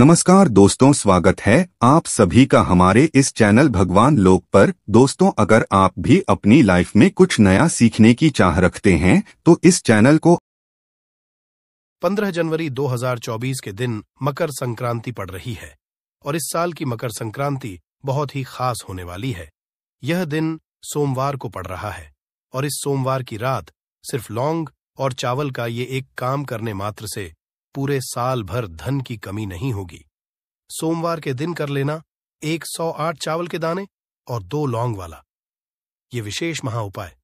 नमस्कार दोस्तों स्वागत है आप सभी का हमारे इस चैनल भगवान लोक पर दोस्तों अगर आप भी अपनी लाइफ में कुछ नया सीखने की चाह रखते हैं तो इस चैनल को 15 जनवरी 2024 के दिन मकर संक्रांति पड़ रही है और इस साल की मकर संक्रांति बहुत ही खास होने वाली है यह दिन सोमवार को पड़ रहा है और इस सोमवार की रात सिर्फ लौंग और चावल का ये एक काम करने मात्र से पूरे साल भर धन की कमी नहीं होगी सोमवार के दिन कर लेना 108 चावल के दाने और दो लौंग वाला ये विशेष महा उपाय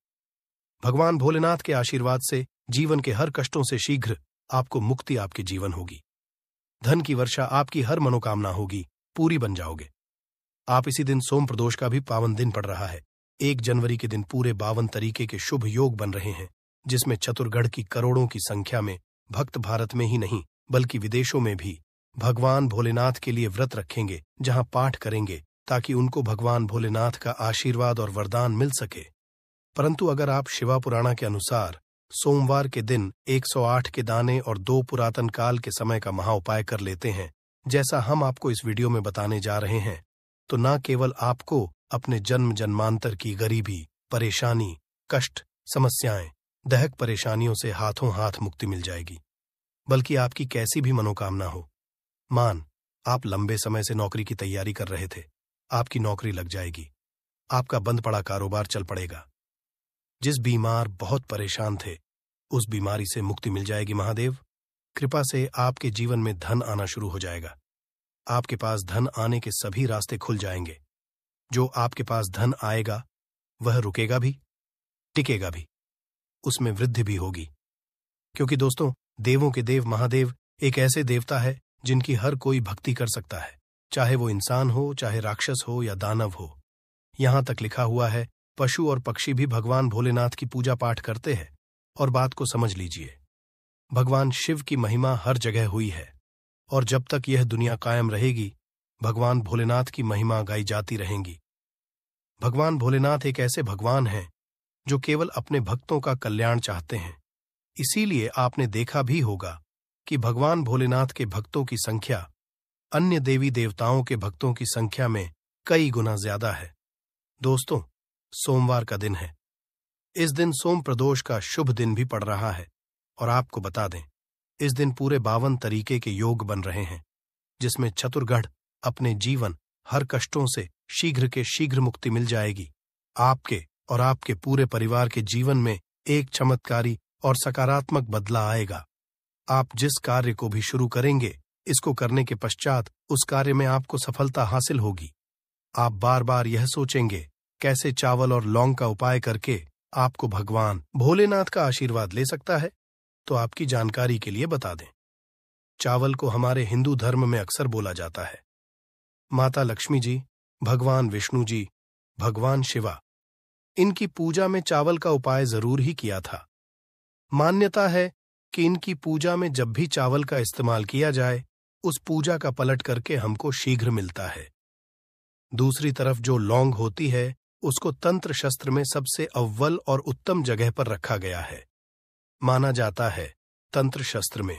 भगवान भोलेनाथ के आशीर्वाद से जीवन के हर कष्टों से शीघ्र आपको मुक्ति आपके जीवन होगी धन की वर्षा आपकी हर मनोकामना होगी पूरी बन जाओगे आप इसी दिन सोम प्रदोष का भी पावन दिन पड़ रहा है एक जनवरी के दिन पूरे बावन तरीके के शुभ योग बन रहे हैं जिसमें चतुर्गढ़ की करोड़ों की संख्या में भक्त भारत में ही नहीं बल्कि विदेशों में भी भगवान भोलेनाथ के लिए व्रत रखेंगे जहां पाठ करेंगे ताकि उनको भगवान भोलेनाथ का आशीर्वाद और वरदान मिल सके परंतु अगर आप शिवा पुराणा के अनुसार सोमवार के दिन 108 के दाने और दो पुरातन काल के समय का महाउपाय कर लेते हैं जैसा हम आपको इस वीडियो में बताने जा रहे हैं तो न केवल आपको अपने जन्म जन्मांतर की गरीबी परेशानी कष्ट समस्याएं दहक परेशानियों से हाथों हाथ मुक्ति मिल जाएगी बल्कि आपकी कैसी भी मनोकामना हो मान आप लंबे समय से नौकरी की तैयारी कर रहे थे आपकी नौकरी लग जाएगी आपका बंद पड़ा कारोबार चल पड़ेगा जिस बीमार बहुत परेशान थे उस बीमारी से मुक्ति मिल जाएगी महादेव कृपा से आपके जीवन में धन आना शुरू हो जाएगा आपके पास धन आने के सभी रास्ते खुल जाएंगे जो आपके पास धन आएगा वह रुकेगा भी टिकेगा भी उसमें वृद्धि भी होगी क्योंकि दोस्तों देवों के देव महादेव एक ऐसे देवता है जिनकी हर कोई भक्ति कर सकता है चाहे वो इंसान हो चाहे राक्षस हो या दानव हो यहां तक लिखा हुआ है पशु और पक्षी भी भगवान भोलेनाथ की पूजा पाठ करते हैं और बात को समझ लीजिए भगवान शिव की महिमा हर जगह हुई है और जब तक यह दुनिया कायम रहेगी भगवान भोलेनाथ की महिमा गाई जाती रहेंगी भगवान भोलेनाथ एक ऐसे भगवान हैं जो केवल अपने भक्तों का कल्याण चाहते हैं इसीलिए आपने देखा भी होगा कि भगवान भोलेनाथ के भक्तों की संख्या अन्य देवी देवताओं के भक्तों की संख्या में कई गुना ज्यादा है दोस्तों सोमवार का दिन है इस दिन सोम प्रदोष का शुभ दिन भी पड़ रहा है और आपको बता दें इस दिन पूरे बावन तरीके के योग बन रहे हैं जिसमें चतुर्गढ़ अपने जीवन हर कष्टों से शीघ्र के शीघ्र मुक्ति मिल जाएगी आपके और आपके पूरे परिवार के जीवन में एक चमत्कारी और सकारात्मक बदला आएगा आप जिस कार्य को भी शुरू करेंगे इसको करने के पश्चात उस कार्य में आपको सफलता हासिल होगी आप बार बार यह सोचेंगे कैसे चावल और लौंग का उपाय करके आपको भगवान भोलेनाथ का आशीर्वाद ले सकता है तो आपकी जानकारी के लिए बता दें चावल को हमारे हिंदू धर्म में अक्सर बोला जाता है माता लक्ष्मी जी भगवान विष्णु जी भगवान शिवा इनकी पूजा में चावल का उपाय जरूर ही किया था मान्यता है कि इनकी पूजा में जब भी चावल का इस्तेमाल किया जाए उस पूजा का पलट करके हमको शीघ्र मिलता है दूसरी तरफ जो लौंग होती है उसको तंत्र शस्त्र में सबसे अव्वल और उत्तम जगह पर रखा गया है माना जाता है तंत्र शस्त्र में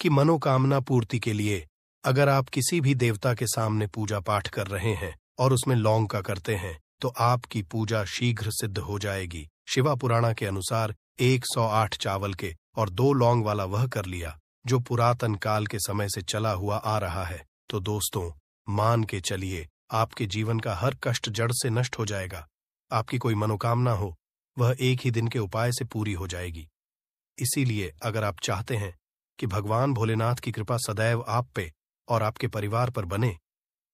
कि मनोकामना पूर्ति के लिए अगर आप किसी भी देवता के सामने पूजा पाठ कर रहे हैं और उसमें लौंग का करते हैं तो आपकी पूजा शीघ्र सिद्ध हो जाएगी शिवा पुराणा के अनुसार 108 चावल के और दो लौंग वाला वह कर लिया जो पुरातन काल के समय से चला हुआ आ रहा है तो दोस्तों मान के चलिए आपके जीवन का हर कष्ट जड़ से नष्ट हो जाएगा आपकी कोई मनोकामना हो वह एक ही दिन के उपाय से पूरी हो जाएगी इसीलिए अगर आप चाहते हैं कि भगवान भोलेनाथ की कृपा सदैव आप पे और आपके परिवार पर बने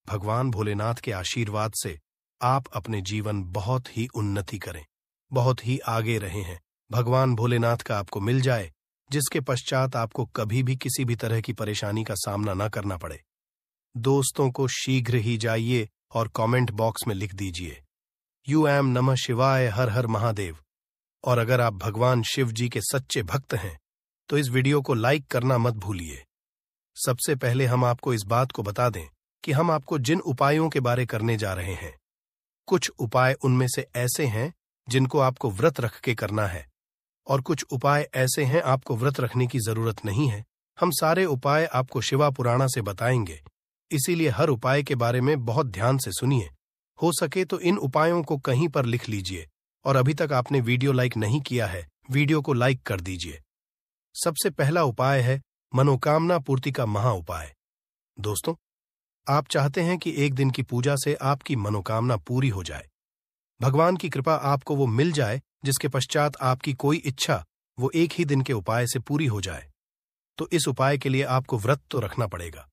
भगवान भोलेनाथ के आशीर्वाद से आप अपने जीवन बहुत ही उन्नति करें बहुत ही आगे रहे हैं भगवान भोलेनाथ का आपको मिल जाए जिसके पश्चात आपको कभी भी किसी भी तरह की परेशानी का सामना न करना पड़े दोस्तों को शीघ्र ही जाइए और कमेंट बॉक्स में लिख दीजिए यू एम नमः शिवाय हर हर महादेव और अगर आप भगवान शिव जी के सच्चे भक्त हैं तो इस वीडियो को लाइक करना मत भूलिए सबसे पहले हम आपको इस बात को बता दें कि हम आपको जिन उपायों के बारे करने जा रहे हैं कुछ उपाय उनमें से ऐसे हैं जिनको आपको व्रत रख के करना है और कुछ उपाय ऐसे हैं आपको व्रत रखने की जरूरत नहीं है हम सारे उपाय आपको शिवा पुराणा से बताएंगे इसीलिए हर उपाय के बारे में बहुत ध्यान से सुनिए हो सके तो इन उपायों को कहीं पर लिख लीजिए और अभी तक आपने वीडियो लाइक नहीं किया है वीडियो को लाइक कर दीजिए सबसे पहला उपाय है मनोकामना पूर्ति का महा उपाय दोस्तों आप चाहते हैं कि एक दिन की पूजा से आपकी मनोकामना पूरी हो जाए भगवान की कृपा आपको वो मिल जाए जिसके पश्चात आपकी कोई इच्छा वो एक ही दिन के उपाय से पूरी हो जाए तो इस उपाय के लिए आपको व्रत तो रखना पड़ेगा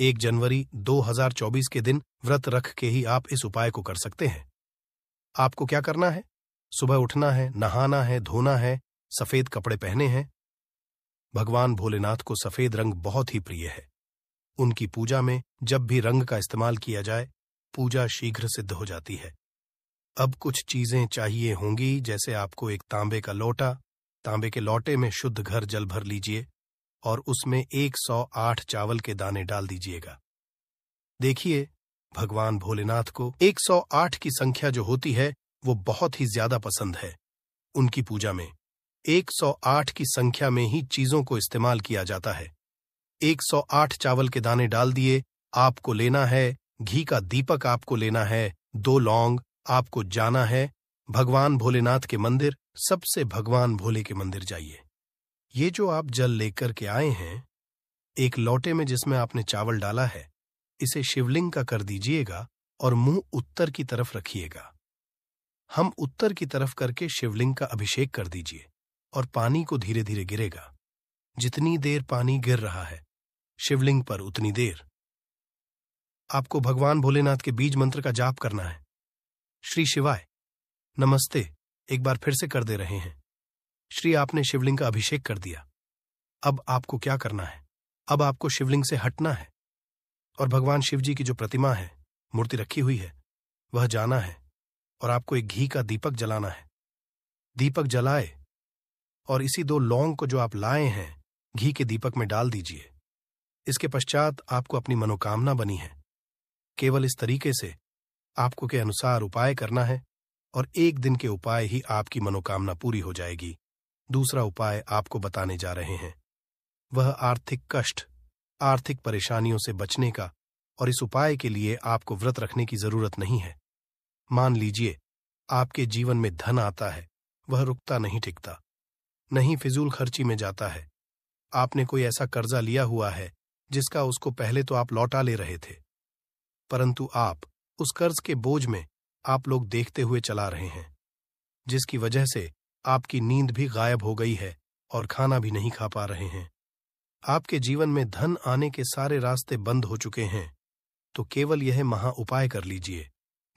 एक जनवरी 2024 के दिन व्रत रख के ही आप इस उपाय को कर सकते हैं आपको क्या करना है सुबह उठना है नहाना है धोना है सफेद कपड़े पहने हैं भगवान भोलेनाथ को सफेद रंग बहुत ही प्रिय है उनकी पूजा में जब भी रंग का इस्तेमाल किया जाए पूजा शीघ्र सिद्ध हो जाती है अब कुछ चीजें चाहिए होंगी जैसे आपको एक तांबे का लोटा तांबे के लोटे में शुद्ध घर जल भर लीजिए और उसमें 108 चावल के दाने डाल दीजिएगा देखिए भगवान भोलेनाथ को 108 की संख्या जो होती है वो बहुत ही ज्यादा पसंद है उनकी पूजा में 108 की संख्या में ही चीजों को इस्तेमाल किया जाता है 108 चावल के दाने डाल दिए आपको लेना है घी का दीपक आपको लेना है दो लौंग आपको जाना है भगवान भोलेनाथ के मंदिर सबसे भगवान भोले के मंदिर जाइए ये जो आप जल लेकर के आए हैं एक लौटे में जिसमें आपने चावल डाला है इसे शिवलिंग का कर दीजिएगा और मुंह उत्तर की तरफ रखिएगा हम उत्तर की तरफ करके शिवलिंग का अभिषेक कर दीजिए और पानी को धीरे धीरे गिरेगा जितनी देर पानी गिर रहा है शिवलिंग पर उतनी देर आपको भगवान भोलेनाथ के बीज मंत्र का जाप करना है श्री शिवाय नमस्ते एक बार फिर से कर दे रहे हैं श्री आपने शिवलिंग का अभिषेक कर दिया अब आपको क्या करना है अब आपको शिवलिंग से हटना है और भगवान शिव जी की जो प्रतिमा है मूर्ति रखी हुई है वह जाना है और आपको एक घी का दीपक जलाना है दीपक जलाए और इसी दो लौंग को जो आप लाए हैं घी के दीपक में डाल दीजिए इसके पश्चात आपको अपनी मनोकामना बनी है केवल इस तरीके से आपको के अनुसार उपाय करना है और एक दिन के उपाय ही आपकी मनोकामना पूरी हो जाएगी दूसरा उपाय आपको बताने जा रहे हैं वह आर्थिक कष्ट आर्थिक परेशानियों से बचने का और इस उपाय के लिए आपको व्रत रखने की जरूरत नहीं है मान लीजिए आपके जीवन में धन आता है वह रुकता नहीं टिकता नहीं फिजूल खर्ची में जाता है आपने कोई ऐसा कर्जा लिया हुआ है जिसका उसको पहले तो आप लौटा ले रहे थे परंतु आप उस कर्ज के बोझ में आप लोग देखते हुए चला रहे हैं जिसकी वजह से आपकी नींद भी गायब हो गई है और खाना भी नहीं खा पा रहे हैं आपके जीवन में धन आने के सारे रास्ते बंद हो चुके हैं तो केवल यह महा उपाय कर लीजिए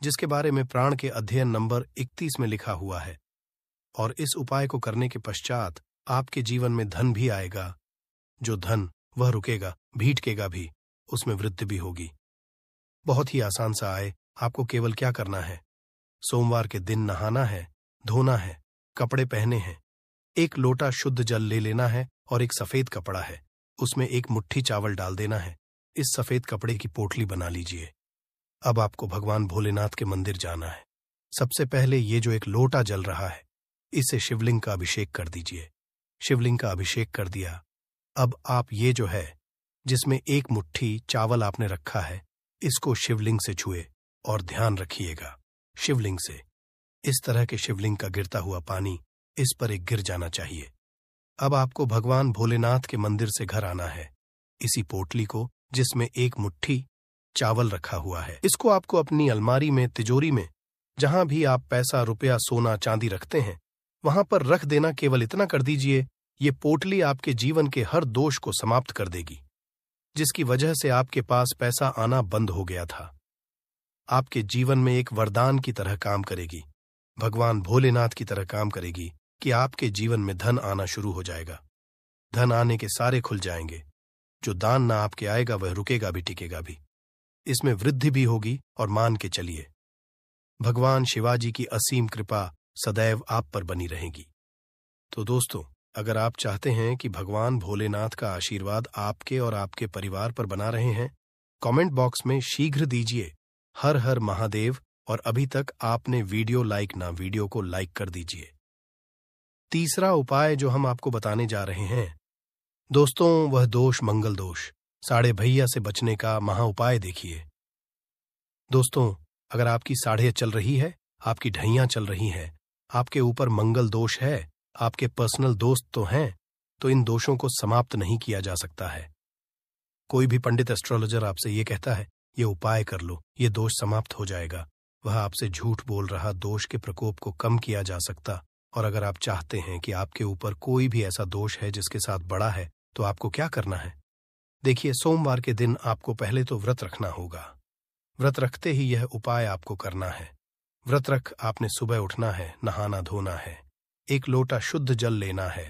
जिसके बारे में प्राण के अध्ययन नंबर 31 में लिखा हुआ है और इस उपाय को करने के पश्चात आपके जीवन में धन भी आएगा जो धन वह रुकेगा भीटकेगा भी उसमें वृद्धि भी होगी बहुत ही आसान सा आए आपको केवल क्या करना है सोमवार के दिन नहाना है धोना है कपड़े पहने हैं एक लोटा शुद्ध जल ले लेना है और एक सफेद कपड़ा है उसमें एक मुट्ठी चावल डाल देना है इस सफेद कपड़े की पोटली बना लीजिए अब आपको भगवान भोलेनाथ के मंदिर जाना है सबसे पहले ये जो एक लोटा जल रहा है इसे शिवलिंग का अभिषेक कर दीजिए शिवलिंग का अभिषेक कर दिया अब आप ये जो है जिसमें एक मुट्ठी चावल आपने रखा है इसको शिवलिंग से छुए और ध्यान रखिएगा शिवलिंग से इस तरह के शिवलिंग का गिरता हुआ पानी इस पर एक गिर जाना चाहिए अब आपको भगवान भोलेनाथ के मंदिर से घर आना है इसी पोटली को जिसमें एक मुट्ठी चावल रखा हुआ है इसको आपको अपनी अलमारी में तिजोरी में जहां भी आप पैसा रुपया सोना चांदी रखते हैं वहां पर रख देना केवल इतना कर दीजिए ये पोटली आपके जीवन के हर दोष को समाप्त कर देगी जिसकी वजह से आपके पास पैसा आना बंद हो गया था आपके जीवन में एक वरदान की तरह काम करेगी भगवान भोलेनाथ की तरह काम करेगी कि आपके जीवन में धन आना शुरू हो जाएगा धन आने के सारे खुल जाएंगे जो दान ना आपके आएगा वह रुकेगा भी टिकेगा भी इसमें वृद्धि भी होगी और मान के चलिए भगवान शिवाजी की असीम कृपा सदैव आप पर बनी रहेगी तो दोस्तों अगर आप चाहते हैं कि भगवान भोलेनाथ का आशीर्वाद आपके और आपके परिवार पर बना रहे हैं कमेंट बॉक्स में शीघ्र दीजिए हर हर महादेव और अभी तक आपने वीडियो लाइक ना वीडियो को लाइक कर दीजिए तीसरा उपाय जो हम आपको बताने जा रहे हैं दोस्तों वह दोष मंगल दोष साढ़े भैया से बचने का महा उपाय देखिए दोस्तों अगर आपकी साढ़े चल रही है आपकी ढैया चल रही है आपके ऊपर मंगल दोष है आपके पर्सनल दोस्त तो हैं तो इन दोषों को समाप्त नहीं किया जा सकता है कोई भी पंडित एस्ट्रोलॉजर आपसे ये कहता है ये उपाय कर लो ये दोष समाप्त हो जाएगा वह आपसे झूठ बोल रहा दोष के प्रकोप को कम किया जा सकता और अगर आप चाहते हैं कि आपके ऊपर कोई भी ऐसा दोष है जिसके साथ बड़ा है तो आपको क्या करना है देखिए सोमवार के दिन आपको पहले तो व्रत रखना होगा व्रत रखते ही यह उपाय आपको करना है व्रत रख आपने सुबह उठना है नहाना धोना है एक लोटा शुद्ध जल लेना है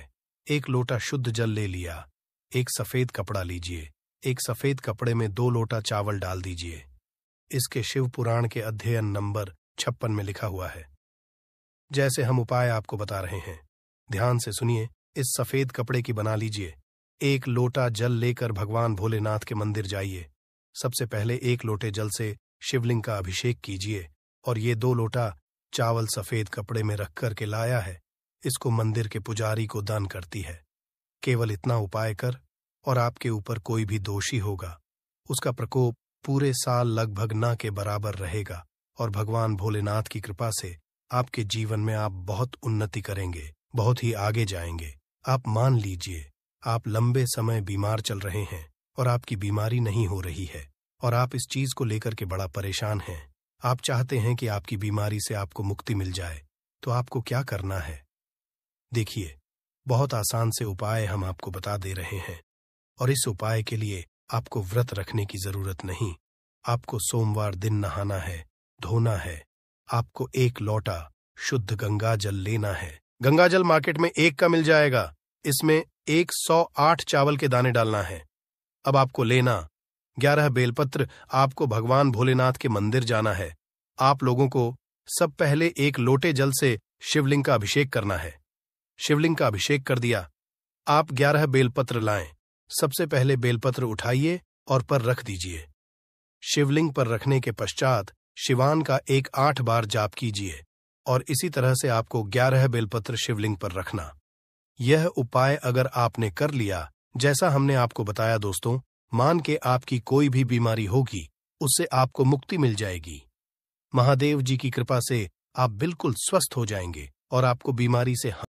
एक लोटा शुद्ध जल ले लिया एक सफेद कपड़ा लीजिए एक सफेद कपड़े में दो लोटा चावल डाल दीजिए इसके शिव पुराण के अध्ययन नंबर छप्पन में लिखा हुआ है जैसे हम उपाय आपको बता रहे हैं ध्यान से सुनिए इस सफेद कपड़े की बना लीजिए एक लोटा जल लेकर भगवान भोलेनाथ के मंदिर जाइए सबसे पहले एक लोटे जल से शिवलिंग का अभिषेक कीजिए और ये दो लोटा चावल सफेद कपड़े में रख कर के लाया है इसको मंदिर के पुजारी को दान करती है केवल इतना उपाय कर और आपके ऊपर कोई भी दोषी होगा उसका प्रकोप पूरे साल लगभग ना के बराबर रहेगा और भगवान भोलेनाथ की कृपा से आपके जीवन में आप बहुत उन्नति करेंगे बहुत ही आगे जाएंगे आप मान लीजिए आप लंबे समय बीमार चल रहे हैं और आपकी बीमारी नहीं हो रही है और आप इस चीज को लेकर के बड़ा परेशान हैं आप चाहते हैं कि आपकी बीमारी से आपको मुक्ति मिल जाए तो आपको क्या करना है देखिए बहुत आसान से उपाय हम आपको बता दे रहे हैं और इस उपाय के लिए आपको व्रत रखने की जरूरत नहीं आपको सोमवार दिन नहाना है धोना है आपको एक लोटा शुद्ध गंगा जल लेना है गंगा जल मार्केट में एक का मिल जाएगा इसमें 108 चावल के दाने डालना है अब आपको लेना ग्यारह बेलपत्र आपको भगवान भोलेनाथ के मंदिर जाना है आप लोगों को सब पहले एक लोटे जल से शिवलिंग का अभिषेक करना है शिवलिंग का अभिषेक कर दिया आप ग्यारह बेलपत्र लाएं सबसे पहले बेलपत्र उठाइए और पर रख दीजिए शिवलिंग पर रखने के पश्चात शिवान का एक आठ बार जाप कीजिए और इसी तरह से आपको ग्यारह बेलपत्र शिवलिंग पर रखना यह उपाय अगर आपने कर लिया जैसा हमने आपको बताया दोस्तों मान के आपकी कोई भी बीमारी होगी उससे आपको मुक्ति मिल जाएगी महादेव जी की कृपा से आप बिल्कुल स्वस्थ हो जाएंगे और आपको बीमारी से